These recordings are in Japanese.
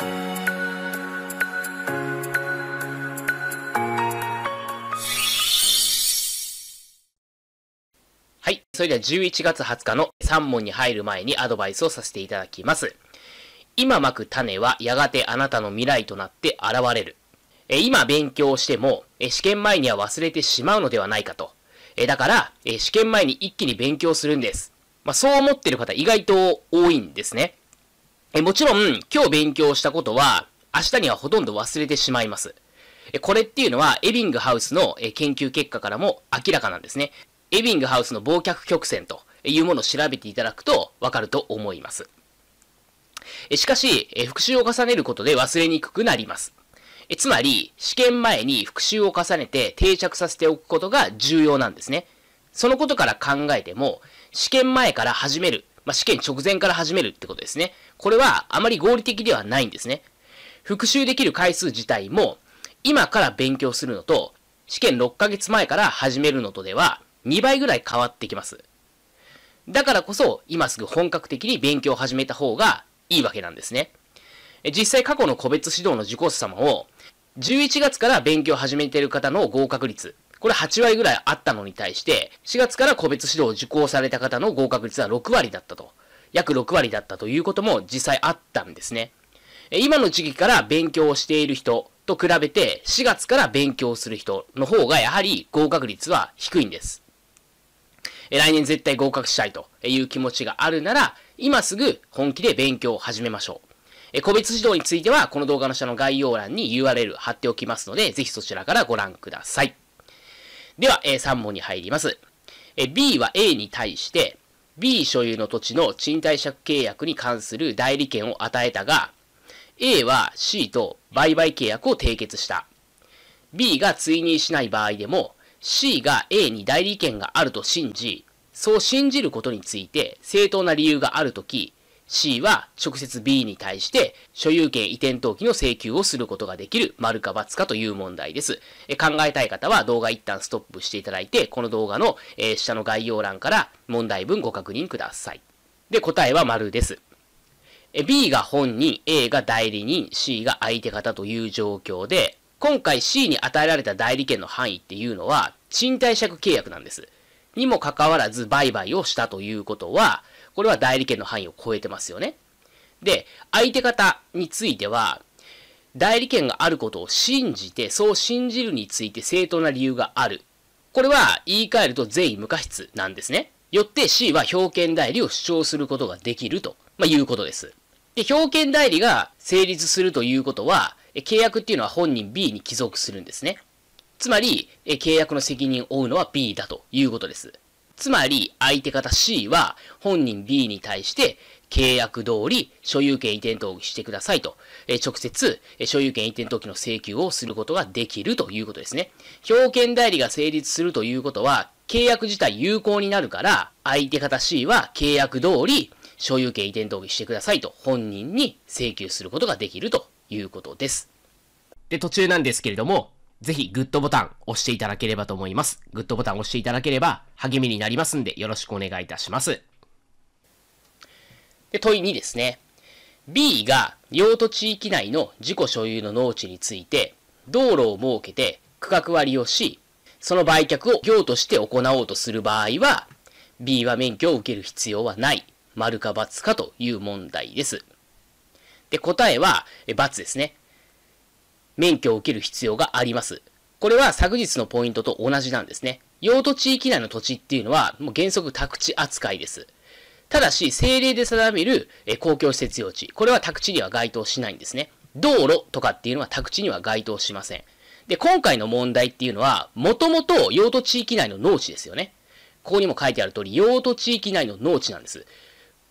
はい。それでは11月20日の3問に入る前にアドバイスをさせていただきます。今まく種はやがてあなたの未来となって現れる。え今勉強しても試験前には忘れてしまうのではないかと。えだからえ試験前に一気に勉強するんです。まあ、そう思ってる方意外と多いんですね。えもちろん、今日勉強したことは、明日にはほとんど忘れてしまいます。これっていうのは、エビングハウスの研究結果からも明らかなんですね。エビングハウスの忘却曲線というものを調べていただくとわかると思います。しかし、復習を重ねることで忘れにくくなります。つまり、試験前に復習を重ねて定着させておくことが重要なんですね。そのことから考えても、試験前から始めるまあ、試験直前から始めるってことですね。これはあまり合理的ではないんですね。復習できる回数自体も、今から勉強するのと、試験6ヶ月前から始めるのとでは、2倍ぐらい変わってきます。だからこそ、今すぐ本格的に勉強を始めた方がいいわけなんですね。実際過去の個別指導の受講者様を、11月から勉強を始めている方の合格率これ8割ぐらいあったのに対して、4月から個別指導を受講された方の合格率は6割だったと。約6割だったということも実際あったんですね。今の時期から勉強をしている人と比べて4月から勉強する人の方がやはり合格率は低いんです。来年絶対合格したいという気持ちがあるなら、今すぐ本気で勉強を始めましょう。個別指導についてはこの動画の下の概要欄に URL 貼っておきますので、ぜひそちらからご覧ください。では、えー、3問に入ります。え B は A に対して、B 所有の土地の賃貸借契約に関する代理権を与えたが、A は C と売買契約を締結した。B が追認しない場合でも、C が A に代理権があると信じ、そう信じることについて正当な理由があるとき、C は直接 B に対して所有権移転登記の請求をすることができる丸か×かという問題です。え考えたい方は動画一旦ストップしていただいて、この動画の、え下の概要欄から問題文ご確認ください。で、答えは丸です。え B が本人、A が代理人、C が相手方という状況で、今回 C に与えられた代理権の範囲っていうのは、賃貸借契約なんです。にもかかわらず売買をしたということは、これは代理権の範囲を超えてますよね。で、相手方については、代理権があることを信じて、そう信じるについて正当な理由がある。これは言い換えると善意無過失なんですね。よって C は表権代理を主張することができると、まあ、いうことです。で、表権代理が成立するということは、契約っていうのは本人 B に帰属するんですね。つまり、え契約の責任を負うのは B だということです。つまり、相手方 C は本人 B に対して契約通り所有権移転登記してくださいと、え直接、え所有権移転登記の請求をすることができるということですね。表権代理が成立するということは、契約自体有効になるから、相手方 C は契約通り所有権移転登記してくださいと本人に請求することができるということです。で、途中なんですけれども、ぜひグッドボタン押していただければと思います。グッドボタン押していただければ励みになりますんでよろしくお願いいたします。で、問い2ですね。B が用途地域内の自己所有の農地について道路を設けて区画割りをし、その売却を業として行おうとする場合は、B は免許を受ける必要はない。丸か×かという問題です。で、答えは、×ですね。免許を受ける必要があります。これは昨日のポイントと同じなんですね。用途地域内の土地っていうのは、もう原則宅地扱いです。ただし、政令で定める公共施設用地。これは宅地には該当しないんですね。道路とかっていうのは宅地には該当しません。で、今回の問題っていうのは、もともと用途地域内の農地ですよね。ここにも書いてある通り、用途地域内の農地なんです。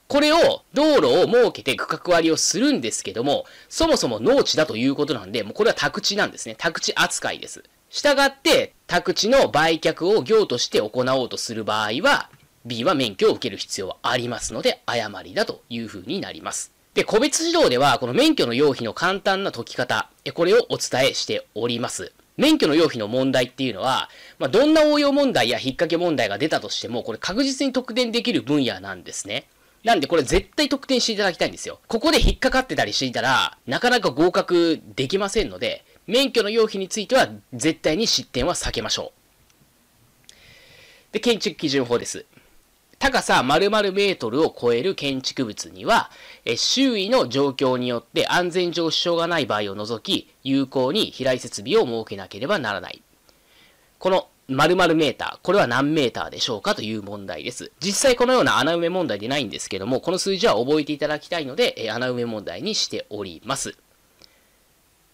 これを、道路を設けて区画割りをするんですけども、そもそも農地だということなんで、もうこれは宅地なんですね。宅地扱いです。したがって、宅地の売却を業として行おうとする場合は、B は免許を受ける必要はありますので、誤りだというふうになります。で、個別指導では、この免許の要否の簡単な解き方、これをお伝えしております。免許の要否の問題っていうのは、まあ、どんな応用問題や引っ掛け問題が出たとしても、これ確実に特典できる分野なんですね。なんでこれ絶対得点していただきたいんですよ。ここで引っかかってたりしていたら、なかなか合格できませんので、免許の要否については絶対に失点は避けましょう。で、建築基準法です。高さ〇〇メートルを超える建築物には、え周囲の状況によって安全上支障がない場合を除き、有効に飛来設備を設けなければならない。この〇〇メーター、これは何メーターでしょうかという問題です。実際このような穴埋め問題でないんですけども、この数字は覚えていただきたいので、え穴埋め問題にしております。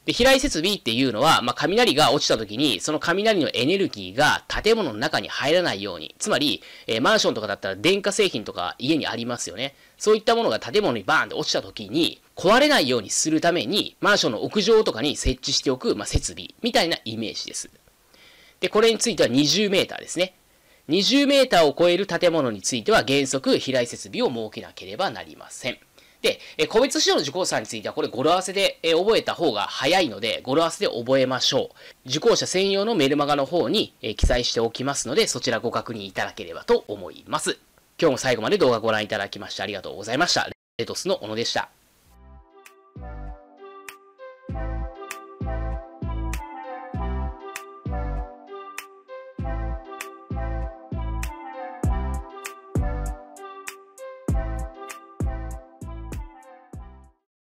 で、飛来設備っていうのは、まあ、雷が落ちた時に、その雷のエネルギーが建物の中に入らないように、つまり、えー、マンションとかだったら電化製品とか家にありますよね。そういったものが建物にバーンって落ちた時に、壊れないようにするために、マンションの屋上とかに設置しておく、まあ、設備みたいなイメージです。で、これについては20メーターですね。20メーターを超える建物については原則飛来設備を設けなければなりません。で、え個別指導の受講者については、これ語呂合わせで、え覚えた方が早いので、語呂合わせで覚えましょう。受講者専用のメルマガの方に、え記載しておきますので、そちらご確認いただければと思います。今日も最後まで動画ご覧いただきましてありがとうございました。レトスの小野でした。